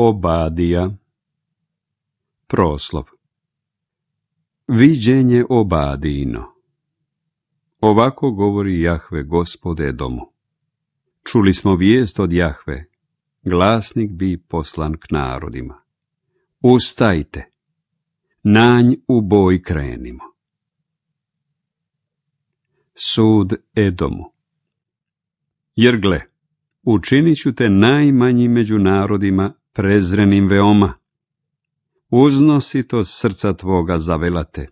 Obadija Proslov Viđenje obadino. Ovako govori Jahve gospode domu. Čuli smo vijest od Jahve, glasnik bi poslan k narodima. Ustajte, nj u boj krenimo. Sud Edomu Jer gle, učinit ću te najmanji među narodima prezrenim veoma. Uznosi to srca tvoga zavela te,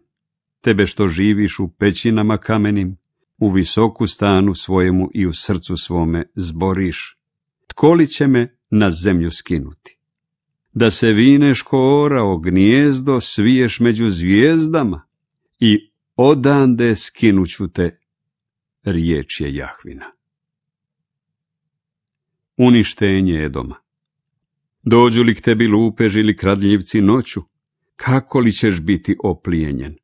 tebe što živiš u pećinama kamenim, u visoku stanu svojemu i u srcu svome zboriš. Tko li će me na zemlju skinuti? Da se vineš ko orao gnijezdo sviješ među zvijezdama i odande skinuću te, riječ je Jahvina. Uništenje Edoma Dođu li k tebi lupež ili kradljivci noću, kako li ćeš biti oplijenjen?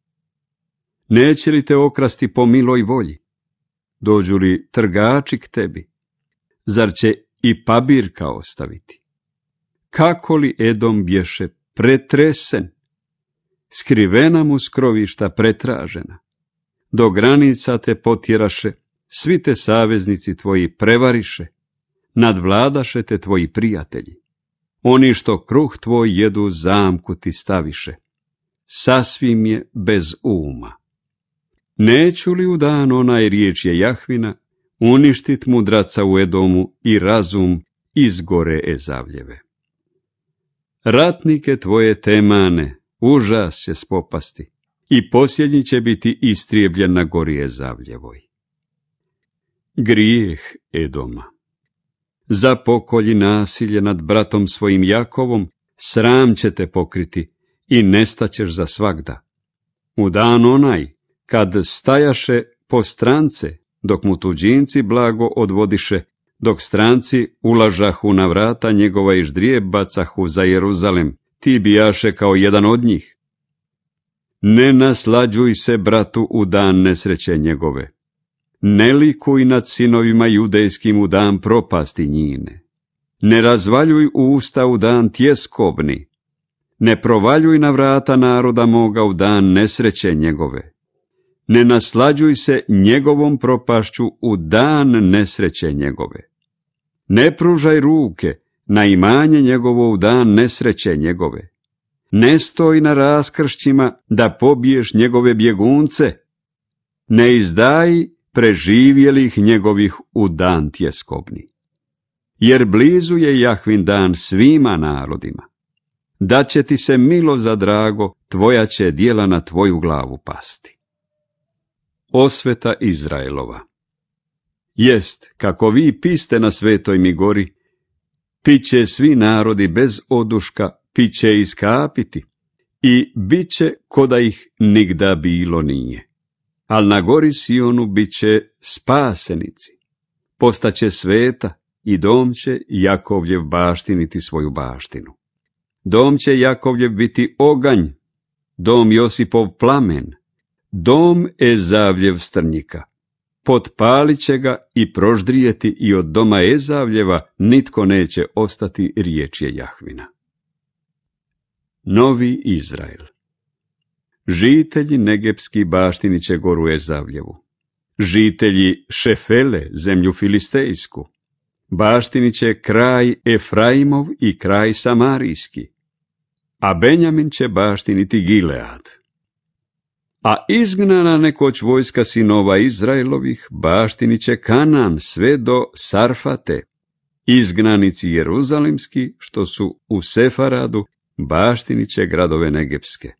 Neće li te okrasti po miloj volji? Dođu li trgači k tebi? Zar će i pabirka ostaviti? Kako li Edom bješe pretresen? Skrivena mu skrovišta pretražena. Do granica te potjeraše, svi te saveznici tvoji prevariše, nadvladaše te tvoji prijatelji. Oni što kruh tvoj jedu zamku ti staviše. Sasvim je bez uma. Neću li u dan onaj riječ je Jahvina uništit mudraca u Edomu i razum izgore ezavljeve. Ratnike tvoje temane, užas će spopasti i posljednji će biti istrijebljen na gori ezavljevoj. Grijeh Edoma za zapokolji nasilje nad bratom svojim Jakovom, sram će te pokriti i nestaćeš za svagda. U dan onaj, kad stajaše po strance, dok mu tuđinci blago odvodiše, dok stranci ulažahu na vrata njegova i ždrije bacahu za Jeruzalem, ti bijaše kao jedan od njih. Ne naslađuj se bratu u dan nesreće njegove ne likuj nad sinovima judejskim u dan propasti njine. Ne razvaljuj usta u dan tjeskobni, ne provaljuj na vrata naroda moga u dan nesreće njegove. Ne naslađuj se njegovom propašću u dan nesreće njegove. Ne pružaj ruke na imanje njegovo u dan nesreće njegove. Ne stoj na raskršćima da pobiješ njegove bjegunce. Ne izdaj, preživjelih njegovih u dan tjeskobni. Jer blizu je Jahvin dan svima narodima. Da će ti se milo za drago, tvoja će dijela na tvoju glavu pasti. Osveta Izraelova Jest, kako vi piste na svetoj mi gori, piće svi narodi bez oduška, piće iskapiti i bit će ko da ih nigda bilo nije ali na gori Sionu bit će spasenici. Postaće sveta i dom će Jakovljev baštiniti svoju baštinu. Dom će Jakovljev biti oganj, dom Josipov plamen, dom Ezavljev strnjika. Potpalit će ga i proždrijeti i od doma Ezavljeva nitko neće ostati riječ je Jahvina. Novi Izrael Žitelji negepski će goru Ezavljevu. Žitelji Šefele, zemlju Filistejsku. će kraj Efraimov i kraj Samarijski. A Benjamin će baštiniti Gilead. A izgnana nekoć vojska sinova Izraelovih će Kanan sve do Sarfate, izgnanici Jeruzalimski, što su u Sefaradu, će gradove Negepske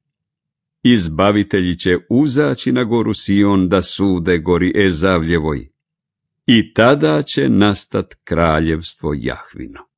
izbavitelji će uzaći na goru Sion da sude gori Ezavljevoj. I tada će nastat kraljevstvo Jahvino.